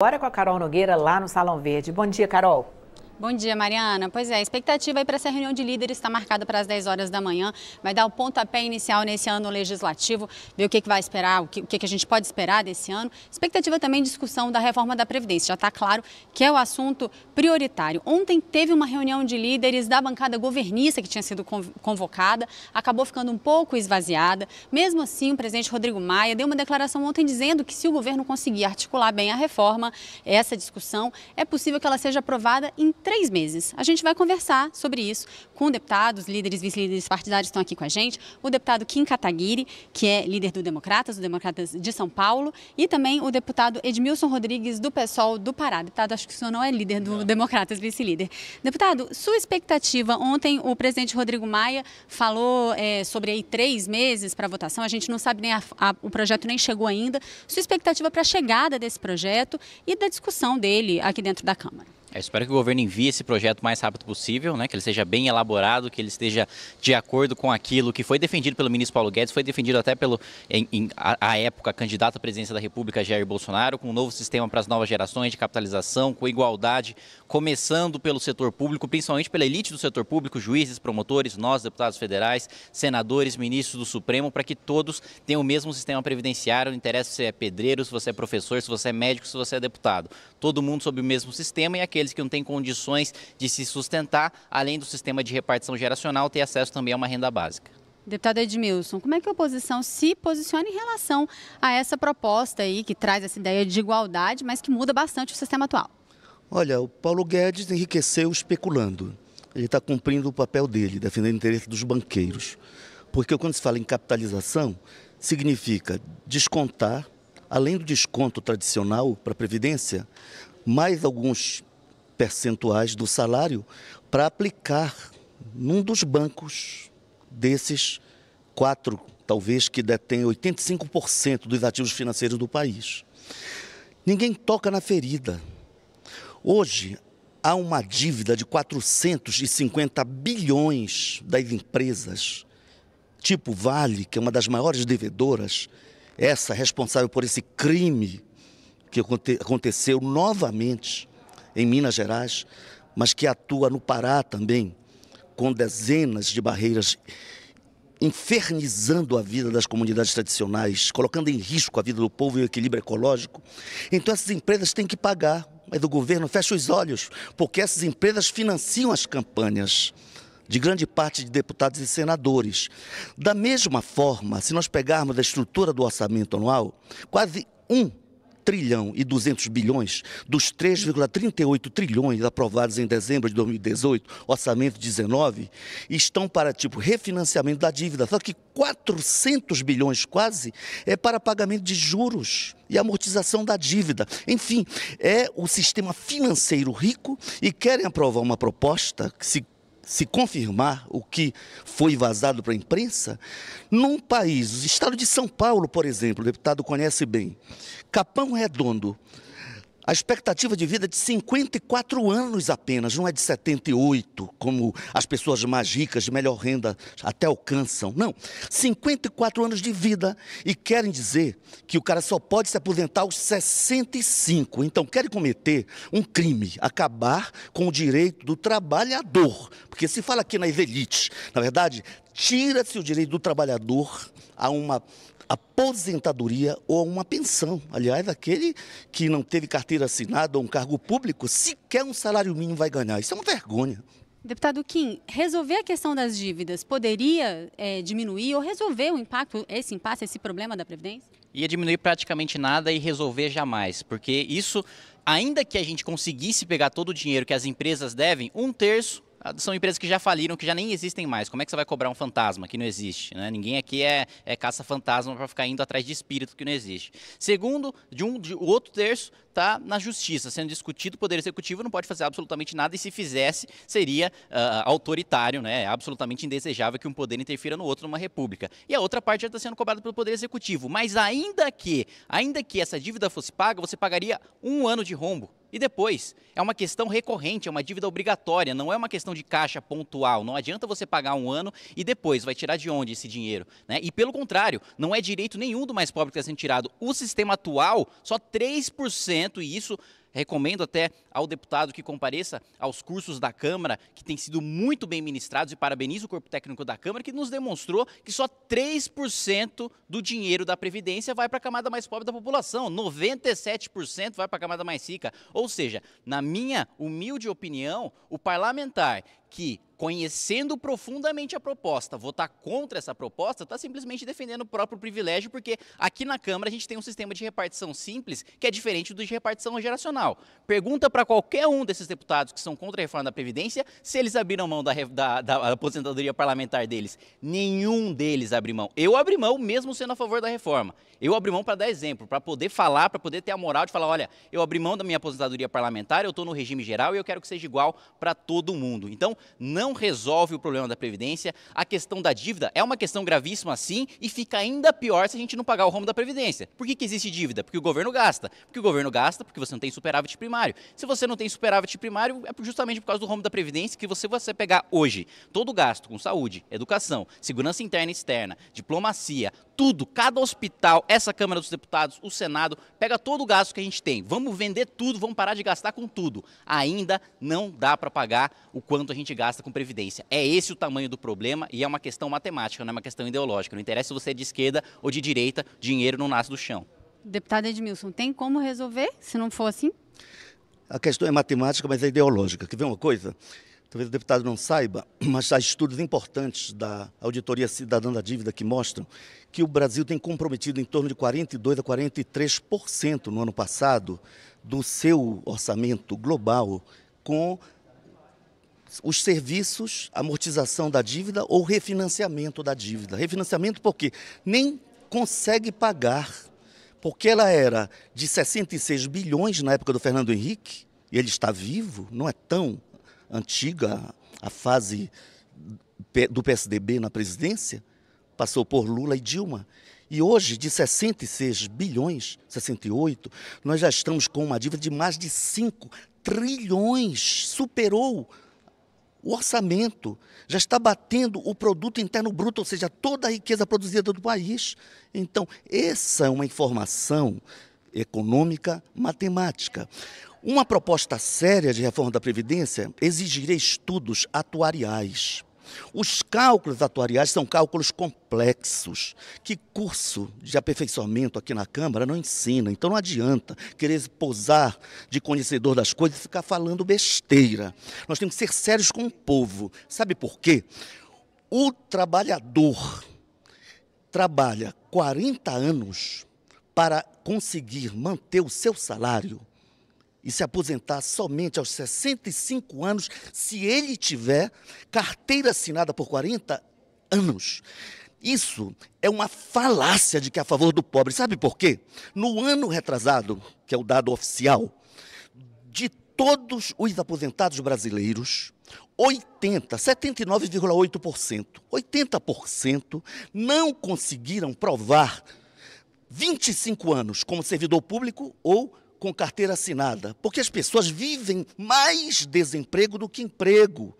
Bora com a Carol Nogueira lá no Salão Verde. Bom dia, Carol. Bom dia, Mariana. Pois é, a expectativa aí para essa reunião de líderes está marcada para as 10 horas da manhã. Vai dar o pontapé inicial nesse ano legislativo, ver o que, que vai esperar, o que, o que, que a gente pode esperar desse ano. Expectativa também discussão da reforma da Previdência. Já está claro que é o assunto prioritário. Ontem teve uma reunião de líderes da bancada governista que tinha sido convocada, acabou ficando um pouco esvaziada. Mesmo assim, o presidente Rodrigo Maia deu uma declaração ontem dizendo que se o governo conseguir articular bem a reforma, essa discussão, é possível que ela seja aprovada em três meses. A gente vai conversar sobre isso com deputados, líderes, vice-líderes partidários estão aqui com a gente, o deputado Kim Kataguiri, que é líder do Democratas, do Democratas de São Paulo, e também o deputado Edmilson Rodrigues, do PSOL do Pará. Deputado, acho que o senhor não é líder do não. Democratas, vice-líder. Deputado, sua expectativa, ontem o presidente Rodrigo Maia falou é, sobre aí três meses para votação, a gente não sabe nem a, a, o projeto nem chegou ainda, sua expectativa para a chegada desse projeto e da discussão dele aqui dentro da Câmara? Eu é, espero que o governo envie esse projeto o mais rápido possível, né, que ele seja bem elaborado, que ele esteja de acordo com aquilo que foi defendido pelo ministro Paulo Guedes, foi defendido até pelo, em, em, a, a, época, candidato à presidência da República, Jair Bolsonaro, com um novo sistema para as novas gerações de capitalização, com igualdade, começando pelo setor público, principalmente pela elite do setor público, juízes, promotores, nós, deputados federais, senadores, ministros do Supremo, para que todos tenham o mesmo sistema previdenciário, não interessa se você é pedreiro, se você é professor, se você é médico, se você é deputado. Todo mundo sob o mesmo sistema e aquele aqueles que não têm condições de se sustentar, além do sistema de repartição geracional, ter acesso também a uma renda básica. Deputado Edmilson, como é que a oposição se posiciona em relação a essa proposta aí, que traz essa ideia de igualdade, mas que muda bastante o sistema atual? Olha, o Paulo Guedes enriqueceu especulando. Ele está cumprindo o papel dele, defendendo o interesse dos banqueiros. Porque quando se fala em capitalização, significa descontar, além do desconto tradicional para a Previdência, mais alguns percentuais do salário para aplicar num dos bancos desses quatro, talvez, que detêm 85% dos ativos financeiros do país. Ninguém toca na ferida. Hoje, há uma dívida de 450 bilhões das empresas, tipo Vale, que é uma das maiores devedoras, essa responsável por esse crime que aconteceu novamente em Minas Gerais, mas que atua no Pará também, com dezenas de barreiras, infernizando a vida das comunidades tradicionais, colocando em risco a vida do povo e o equilíbrio ecológico. Então essas empresas têm que pagar, mas é o governo fecha os olhos, porque essas empresas financiam as campanhas de grande parte de deputados e senadores. Da mesma forma, se nós pegarmos a estrutura do orçamento anual, quase um trilhão e 200 bilhões dos 3,38 trilhões aprovados em dezembro de 2018, orçamento 19, estão para tipo refinanciamento da dívida. Só que 400 bilhões quase é para pagamento de juros e amortização da dívida. Enfim, é o sistema financeiro rico e querem aprovar uma proposta que se se confirmar o que foi vazado para a imprensa, num país, o estado de São Paulo, por exemplo, o deputado conhece bem, Capão Redondo, a expectativa de vida é de 54 anos apenas, não é de 78, como as pessoas mais ricas, de melhor renda, até alcançam. Não, 54 anos de vida e querem dizer que o cara só pode se aposentar aos 65. Então, querem cometer um crime, acabar com o direito do trabalhador. Porque se fala aqui na elites. na verdade, tira-se o direito do trabalhador a uma aposentadoria ou uma pensão. Aliás, aquele que não teve carteira assinada ou um cargo público, sequer um salário mínimo vai ganhar. Isso é uma vergonha. Deputado Kim, resolver a questão das dívidas poderia é, diminuir ou resolver o impacto, esse impasse, esse problema da Previdência? Ia diminuir praticamente nada e resolver jamais, porque isso, ainda que a gente conseguisse pegar todo o dinheiro que as empresas devem, um terço ah, são empresas que já faliram, que já nem existem mais. Como é que você vai cobrar um fantasma que não existe? Né? Ninguém aqui é, é caça-fantasma para ficar indo atrás de espírito que não existe. Segundo, de um de outro terço está na justiça, sendo discutido, o Poder Executivo não pode fazer absolutamente nada e se fizesse, seria uh, autoritário, né? é absolutamente indesejável que um poder interfira no outro numa república. E a outra parte já está sendo cobrada pelo Poder Executivo. Mas ainda que, ainda que essa dívida fosse paga, você pagaria um ano de rombo. E depois, é uma questão recorrente, é uma dívida obrigatória, não é uma questão de caixa pontual. Não adianta você pagar um ano e depois vai tirar de onde esse dinheiro. Né? E pelo contrário, não é direito nenhum do mais pobre que está sendo tirado. O sistema atual, só 3%, e isso Recomendo até ao deputado que compareça aos cursos da Câmara, que têm sido muito bem ministrados, e parabenizo o Corpo Técnico da Câmara, que nos demonstrou que só 3% do dinheiro da Previdência vai para a camada mais pobre da população, 97% vai para a camada mais rica. Ou seja, na minha humilde opinião, o parlamentar que, conhecendo profundamente a proposta, votar contra essa proposta, está simplesmente defendendo o próprio privilégio, porque aqui na Câmara a gente tem um sistema de repartição simples que é diferente do de repartição geracional. Pergunta para qualquer um desses deputados que são contra a reforma da Previdência se eles abriram mão da, da, da aposentadoria parlamentar deles. Nenhum deles abriu mão. Eu abri mão, mesmo sendo a favor da reforma. Eu abri mão para dar exemplo, para poder falar, para poder ter a moral de falar: olha, eu abri mão da minha aposentadoria parlamentar, eu estou no regime geral e eu quero que seja igual para todo mundo. Então, não resolve o problema da Previdência. A questão da dívida é uma questão gravíssima, sim, e fica ainda pior se a gente não pagar o rombo da Previdência. Por que, que existe dívida? Porque o governo gasta. Porque o governo gasta porque você não tem superávit primário. Se você não tem superávit primário, é justamente por causa do rombo da Previdência que você, você pegar hoje todo o gasto com saúde, educação, segurança interna e externa, diplomacia, tudo, cada hospital, essa Câmara dos Deputados, o Senado, pega todo o gasto que a gente tem. Vamos vender tudo, vamos parar de gastar com tudo. Ainda não dá para pagar o quanto a gente gente gasta com previdência. É esse o tamanho do problema e é uma questão matemática, não é uma questão ideológica. Não interessa se você é de esquerda ou de direita, dinheiro não nasce do chão. Deputado Edmilson, tem como resolver se não for assim? A questão é matemática, mas é ideológica. Quer ver uma coisa? Talvez o deputado não saiba, mas há estudos importantes da Auditoria Cidadã da Dívida que mostram que o Brasil tem comprometido em torno de 42% a 43% no ano passado do seu orçamento global com os serviços, amortização da dívida ou refinanciamento da dívida. Refinanciamento porque nem consegue pagar, porque ela era de 66 bilhões na época do Fernando Henrique, e ele está vivo, não é tão antiga a fase do PSDB na presidência, passou por Lula e Dilma. E hoje, de 66 bilhões, 68, nós já estamos com uma dívida de mais de 5 trilhões, superou o orçamento, já está batendo o produto interno bruto, ou seja, toda a riqueza produzida do país. Então, essa é uma informação econômica matemática. Uma proposta séria de reforma da Previdência exigiria estudos atuariais. Os cálculos atuariais são cálculos complexos, que curso de aperfeiçoamento aqui na Câmara não ensina. Então não adianta querer posar de conhecedor das coisas e ficar falando besteira. Nós temos que ser sérios com o povo. Sabe por quê? O trabalhador trabalha 40 anos para conseguir manter o seu salário e se aposentar somente aos 65 anos, se ele tiver carteira assinada por 40 anos. Isso é uma falácia de que é a favor do pobre. Sabe por quê? No ano retrasado, que é o dado oficial, de todos os aposentados brasileiros, 80, 79,8%, 80% não conseguiram provar 25 anos como servidor público ou com carteira assinada, porque as pessoas vivem mais desemprego do que emprego.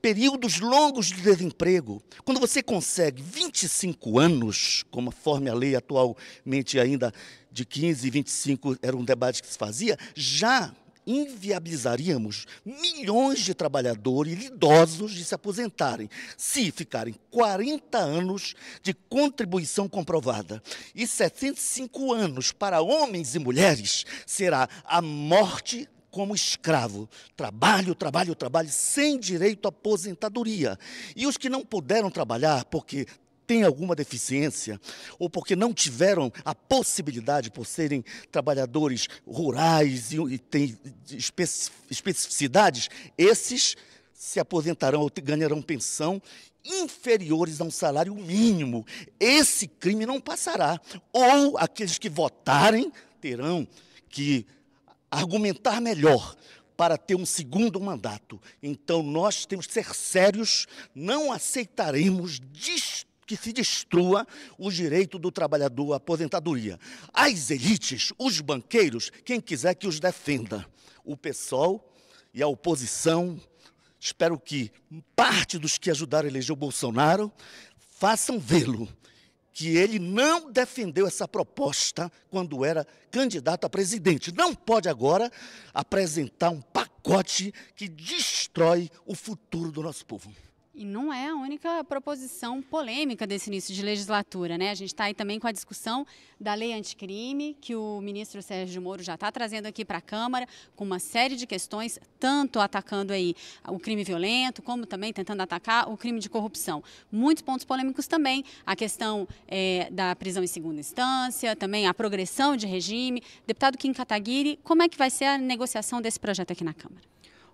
Períodos longos de desemprego. Quando você consegue 25 anos, conforme a lei atualmente ainda de 15 e 25 era um debate que se fazia, já inviabilizaríamos milhões de trabalhadores idosos de se aposentarem, se ficarem 40 anos de contribuição comprovada. E 75 anos para homens e mulheres será a morte como escravo. Trabalho, trabalho, trabalho, sem direito à aposentadoria. E os que não puderam trabalhar porque têm alguma deficiência, ou porque não tiveram a possibilidade por serem trabalhadores rurais e, e têm especificidades, esses se aposentarão ou ganharão pensão inferiores a um salário mínimo. Esse crime não passará. Ou aqueles que votarem terão que argumentar melhor para ter um segundo mandato. Então nós temos que ser sérios, não aceitaremos destruir que se destrua o direito do trabalhador à aposentadoria. As elites, os banqueiros, quem quiser que os defenda. O PSOL e a oposição, espero que parte dos que ajudaram a eleger o Bolsonaro façam vê-lo que ele não defendeu essa proposta quando era candidato a presidente. Não pode agora apresentar um pacote que destrói o futuro do nosso povo. E não é a única proposição polêmica desse início de legislatura, né? A gente está aí também com a discussão da lei anticrime, que o ministro Sérgio Moro já está trazendo aqui para a Câmara, com uma série de questões, tanto atacando aí o crime violento, como também tentando atacar o crime de corrupção. Muitos pontos polêmicos também, a questão é, da prisão em segunda instância, também a progressão de regime. Deputado Kim Kataguiri, como é que vai ser a negociação desse projeto aqui na Câmara?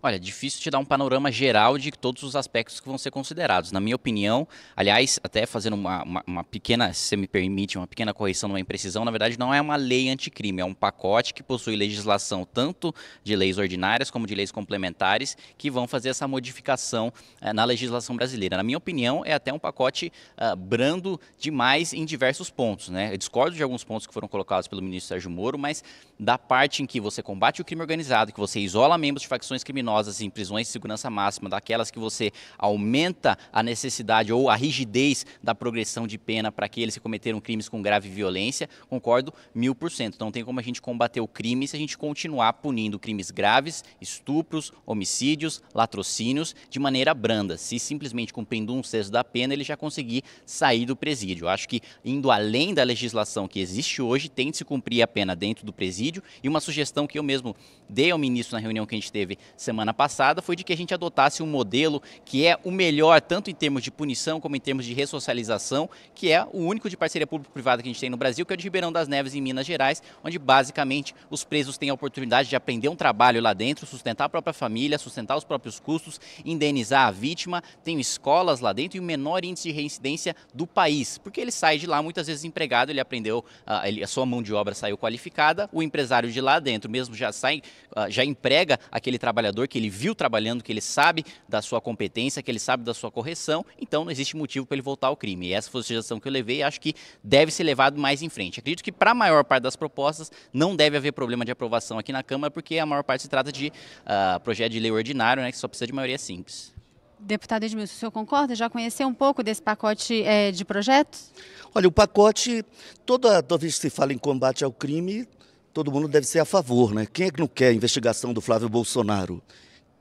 Olha, difícil te dar um panorama geral de todos os aspectos que vão ser considerados. Na minha opinião, aliás, até fazendo uma, uma, uma pequena, se me permite, uma pequena correção uma imprecisão, na verdade não é uma lei anticrime, é um pacote que possui legislação tanto de leis ordinárias como de leis complementares que vão fazer essa modificação eh, na legislação brasileira. Na minha opinião, é até um pacote ah, brando demais em diversos pontos. Né? Eu discordo de alguns pontos que foram colocados pelo ministro Sérgio Moro, mas da parte em que você combate o crime organizado, que você isola membros de facções criminosas, em prisões de segurança máxima, daquelas que você aumenta a necessidade ou a rigidez da progressão de pena para aqueles que cometeram crimes com grave violência, concordo mil por cento. Não tem como a gente combater o crime se a gente continuar punindo crimes graves, estupros, homicídios, latrocínios, de maneira branda. Se simplesmente cumprindo um sexto da pena, ele já conseguir sair do presídio. acho que indo além da legislação que existe hoje, tem de se cumprir a pena dentro do presídio. E uma sugestão que eu mesmo dei ao ministro na reunião que a gente teve semana semana passada foi de que a gente adotasse um modelo que é o melhor, tanto em termos de punição como em termos de ressocialização, que é o único de parceria público-privada que a gente tem no Brasil, que é o de Ribeirão das Neves, em Minas Gerais, onde basicamente os presos têm a oportunidade de aprender um trabalho lá dentro, sustentar a própria família, sustentar os próprios custos, indenizar a vítima, tem escolas lá dentro e o menor índice de reincidência do país, porque ele sai de lá muitas vezes empregado, ele aprendeu, ah, a sua mão de obra saiu qualificada, o empresário de lá dentro mesmo já sai, ah, já emprega aquele trabalhador que ele viu trabalhando, que ele sabe da sua competência, que ele sabe da sua correção, então não existe motivo para ele voltar ao crime. E essa foi a sugestão que eu levei e acho que deve ser levado mais em frente. Acredito que para a maior parte das propostas não deve haver problema de aprovação aqui na Câmara, porque a maior parte se trata de uh, projeto de lei ordinário, né, que só precisa de maioria simples. Deputado Edmilson, o senhor concorda? Já conheceu um pouco desse pacote é, de projetos? Olha, o pacote, toda, toda vez que se fala em combate ao crime, todo mundo deve ser a favor, né? Quem é que não quer a investigação do Flávio Bolsonaro?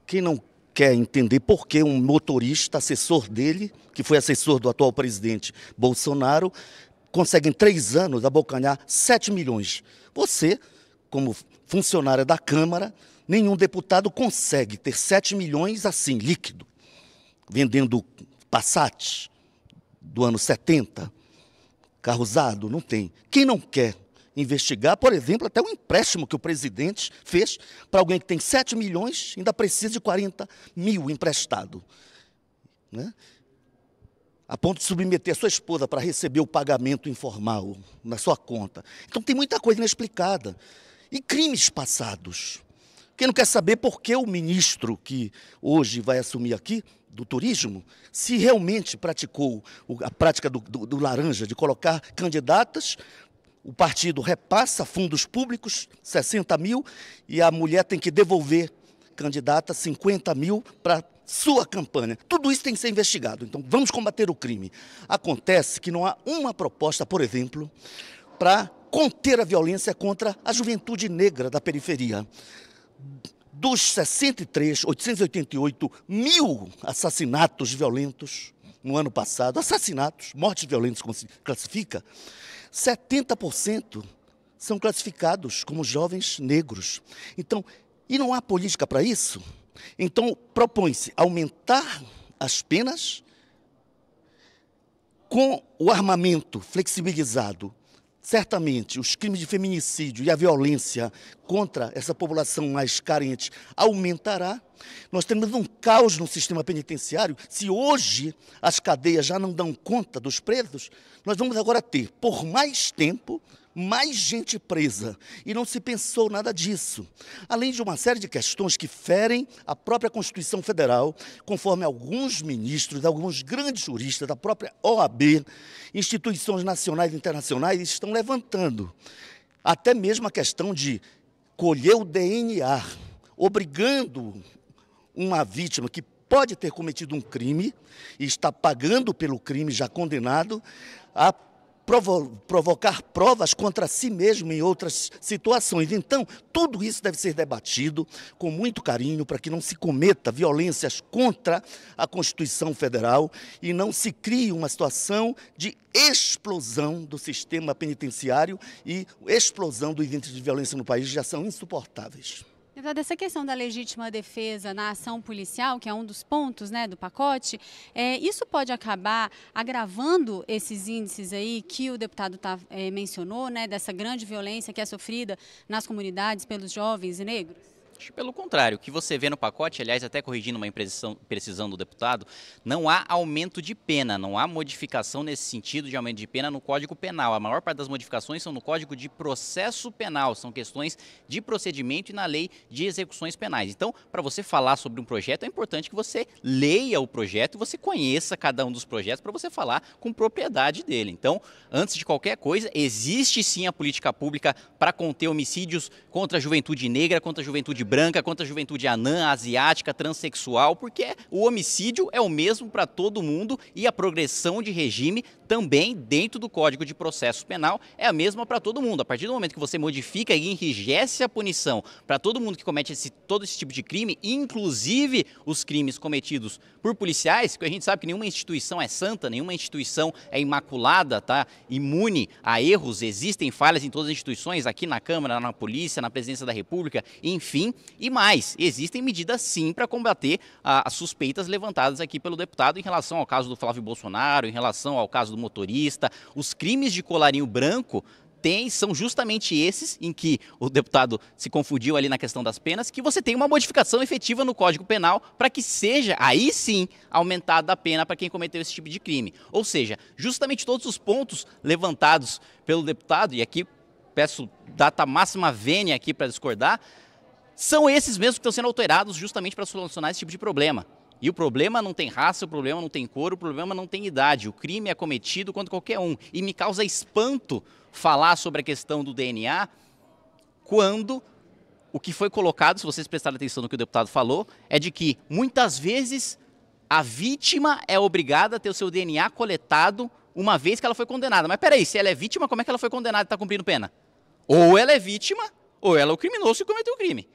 Quem não quer entender por que um motorista, assessor dele, que foi assessor do atual presidente Bolsonaro, consegue em três anos abocanhar 7 milhões? Você, como funcionária da Câmara, nenhum deputado consegue ter 7 milhões assim, líquido, vendendo Passat do ano 70, carro usado, não tem. Quem não quer investigar, por exemplo, até o empréstimo que o presidente fez para alguém que tem 7 milhões ainda precisa de 40 mil emprestado. Né? A ponto de submeter a sua esposa para receber o pagamento informal na sua conta. Então tem muita coisa inexplicada. E crimes passados. Quem não quer saber por que o ministro que hoje vai assumir aqui do turismo, se realmente praticou a prática do, do, do laranja, de colocar candidatas o partido repassa fundos públicos, 60 mil, e a mulher tem que devolver, candidata, 50 mil para sua campanha. Tudo isso tem que ser investigado. Então, vamos combater o crime. Acontece que não há uma proposta, por exemplo, para conter a violência contra a juventude negra da periferia. Dos 63, 888 mil assassinatos violentos no ano passado, assassinatos, mortes violentas, como se classifica, 70% são classificados como jovens negros. Então, e não há política para isso? Então, propõe-se aumentar as penas com o armamento flexibilizado Certamente, os crimes de feminicídio e a violência contra essa população mais carente aumentará. Nós temos um caos no sistema penitenciário. Se hoje as cadeias já não dão conta dos presos, nós vamos agora ter, por mais tempo, mais gente presa e não se pensou nada disso, além de uma série de questões que ferem a própria Constituição Federal, conforme alguns ministros, alguns grandes juristas da própria OAB, instituições nacionais e internacionais estão levantando. Até mesmo a questão de colher o DNA, obrigando uma vítima que pode ter cometido um crime e está pagando pelo crime já condenado a provo provocar provas contra si mesmo em outras situações. Então, tudo isso deve ser debatido com muito carinho para que não se cometa violências contra a Constituição Federal e não se crie uma situação de explosão do sistema penitenciário e explosão dos índices de violência no país já são insuportáveis. Deputada, essa questão da legítima defesa na ação policial, que é um dos pontos né, do pacote, é, isso pode acabar agravando esses índices aí que o deputado tá, é, mencionou, né, dessa grande violência que é sofrida nas comunidades pelos jovens negros? pacote. Pelo contrário, o que você vê no pacote, aliás, até corrigindo uma imprecisão do deputado, não há aumento de pena, não há modificação nesse sentido de aumento de pena no Código Penal. A maior parte das modificações são no Código de Processo Penal, são questões de procedimento e na lei de execuções penais. Então, para você falar sobre um projeto, é importante que você leia o projeto e você conheça cada um dos projetos para você falar com propriedade dele. Então, antes de qualquer coisa, existe sim a política pública para conter homicídios contra a juventude negra, contra a juventude branca, quanto a juventude anã, asiática, transexual, porque o homicídio é o mesmo para todo mundo e a progressão de regime também dentro do Código de Processo Penal é a mesma para todo mundo. A partir do momento que você modifica e enrijece a punição para todo mundo que comete esse, todo esse tipo de crime, inclusive os crimes cometidos por policiais, que a gente sabe que nenhuma instituição é santa, nenhuma instituição é imaculada, tá? Imune a erros, existem falhas em todas as instituições, aqui na Câmara, na polícia, na presidência da República, enfim, e mais, existem medidas sim para combater as suspeitas levantadas aqui pelo deputado em relação ao caso do Flávio Bolsonaro, em relação ao caso do motorista. Os crimes de colarinho branco tem são justamente esses em que o deputado se confundiu ali na questão das penas, que você tem uma modificação efetiva no Código Penal para que seja aí sim aumentada a pena para quem cometeu esse tipo de crime. Ou seja, justamente todos os pontos levantados pelo deputado e aqui peço data máxima vênia aqui para discordar, são esses mesmos que estão sendo alterados justamente para solucionar esse tipo de problema. E o problema não tem raça, o problema não tem cor, o problema não tem idade. O crime é cometido contra qualquer um. E me causa espanto falar sobre a questão do DNA quando o que foi colocado, se vocês prestarem atenção no que o deputado falou, é de que muitas vezes a vítima é obrigada a ter o seu DNA coletado uma vez que ela foi condenada. Mas peraí, se ela é vítima, como é que ela foi condenada e está cumprindo pena? Ou ela é vítima, ou ela é o criminoso que cometeu o crime.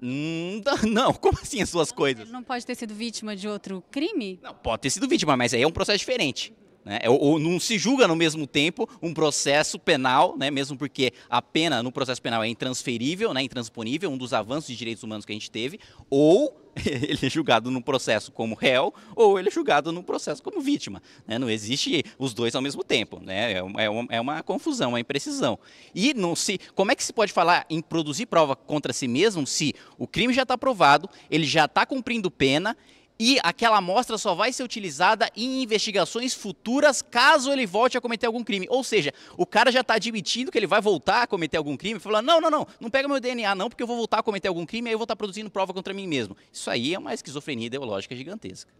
Hum, não, como assim as suas não, coisas? Ele não pode ter sido vítima de outro crime? Não, pode ter sido vítima, mas aí é um processo diferente. Né? É, ou, ou, não se julga no mesmo tempo um processo penal, né? mesmo porque a pena no processo penal é intransferível, né? intransponível, um dos avanços de direitos humanos que a gente teve, ou ele é julgado num processo como réu, ou ele é julgado num processo como vítima. Né? Não existe os dois ao mesmo tempo. Né? É, uma, é, é uma confusão, uma imprecisão. E não se, como é que se pode falar em produzir prova contra si mesmo se o crime já está provado, ele já está cumprindo pena e aquela amostra só vai ser utilizada em investigações futuras caso ele volte a cometer algum crime. Ou seja, o cara já está admitindo que ele vai voltar a cometer algum crime, falando: não, não, não, não pega meu DNA não, porque eu vou voltar a cometer algum crime e aí eu vou estar tá produzindo prova contra mim mesmo. Isso aí é uma esquizofrenia ideológica gigantesca.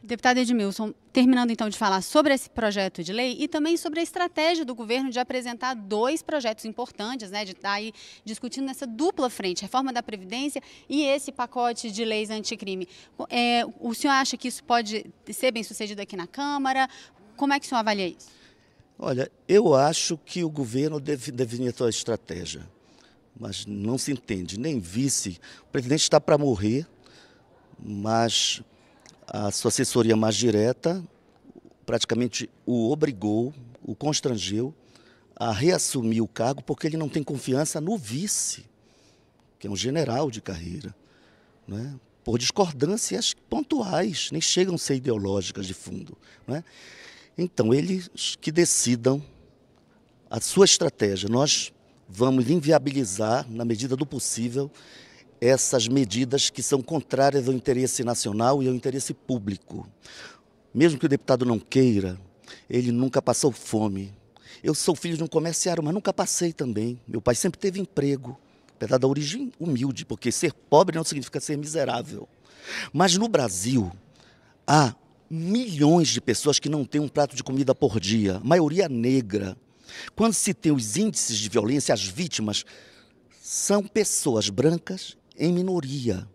Deputado Edmilson, terminando então de falar sobre esse projeto de lei e também sobre a estratégia do governo de apresentar dois projetos importantes, né, de estar tá aí discutindo nessa dupla frente, reforma da Previdência e esse pacote de leis anticrime. É, o senhor acha que isso pode ser bem sucedido aqui na Câmara? Como é que o senhor avalia isso? Olha, eu acho que o governo deve definir a sua estratégia, mas não se entende, nem vice. O presidente está para morrer, mas a sua assessoria mais direta praticamente o obrigou, o constrangeu a reassumir o cargo porque ele não tem confiança no vice, que é um general de carreira, né? por discordâncias pontuais, nem chegam a ser ideológicas de fundo. Né? Então, eles que decidam a sua estratégia. Nós vamos inviabilizar, na medida do possível, essas medidas que são contrárias ao interesse nacional e ao interesse público. Mesmo que o deputado não queira, ele nunca passou fome. Eu sou filho de um comerciário, mas nunca passei também. Meu pai sempre teve emprego, apesar da origem humilde, porque ser pobre não significa ser miserável. Mas no Brasil, há milhões de pessoas que não têm um prato de comida por dia, a maioria negra. Quando se tem os índices de violência, as vítimas são pessoas brancas em minoria.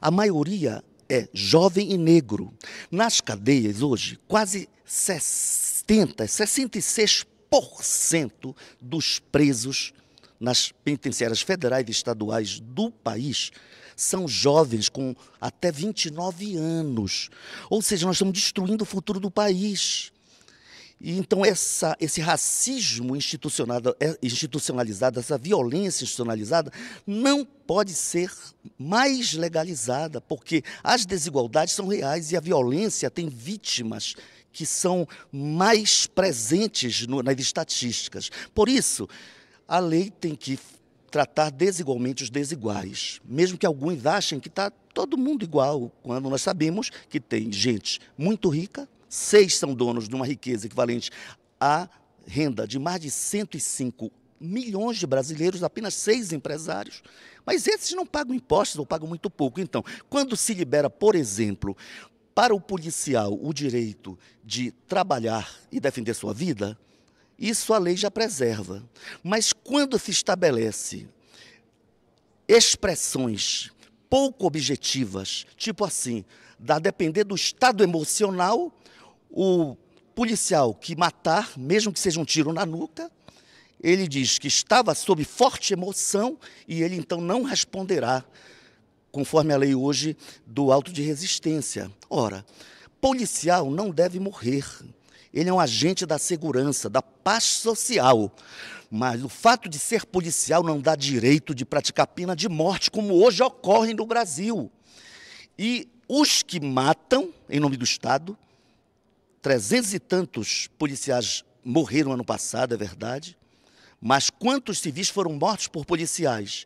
A maioria é jovem e negro. Nas cadeias hoje, quase 60, 66% dos presos nas penitenciárias federais e estaduais do país são jovens com até 29 anos. Ou seja, nós estamos destruindo o futuro do país. E então essa, esse racismo é, institucionalizado, essa violência institucionalizada, não pode ser mais legalizada, porque as desigualdades são reais e a violência tem vítimas que são mais presentes no, nas estatísticas. Por isso, a lei tem que tratar desigualmente os desiguais, mesmo que alguns achem que está todo mundo igual, quando nós sabemos que tem gente muito rica, Seis são donos de uma riqueza equivalente à renda de mais de 105 milhões de brasileiros, apenas seis empresários, mas esses não pagam impostos ou pagam muito pouco. Então, quando se libera, por exemplo, para o policial o direito de trabalhar e defender sua vida, isso a lei já preserva. Mas quando se estabelece expressões pouco objetivas, tipo assim, da depender do estado emocional o policial que matar, mesmo que seja um tiro na nuca, ele diz que estava sob forte emoção e ele então não responderá, conforme a lei hoje do auto de resistência. Ora, policial não deve morrer. Ele é um agente da segurança, da paz social. Mas o fato de ser policial não dá direito de praticar pena de morte, como hoje ocorre no Brasil. E os que matam, em nome do Estado, trezentos e tantos policiais morreram ano passado, é verdade, mas quantos civis foram mortos por policiais?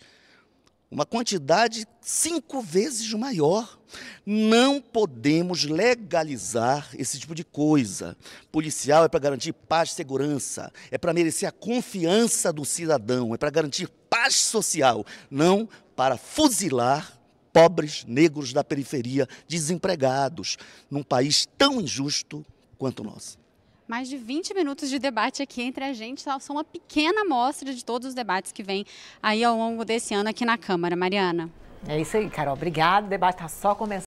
Uma quantidade cinco vezes maior. Não podemos legalizar esse tipo de coisa. Policial é para garantir paz e segurança, é para merecer a confiança do cidadão, é para garantir paz social, não para fuzilar pobres negros da periferia desempregados num país tão injusto quanto nós. Mais de 20 minutos de debate aqui entre a gente, são uma pequena amostra de todos os debates que vem aí ao longo desse ano aqui na Câmara. Mariana. É isso aí, Carol. Obrigada. O debate está só começando.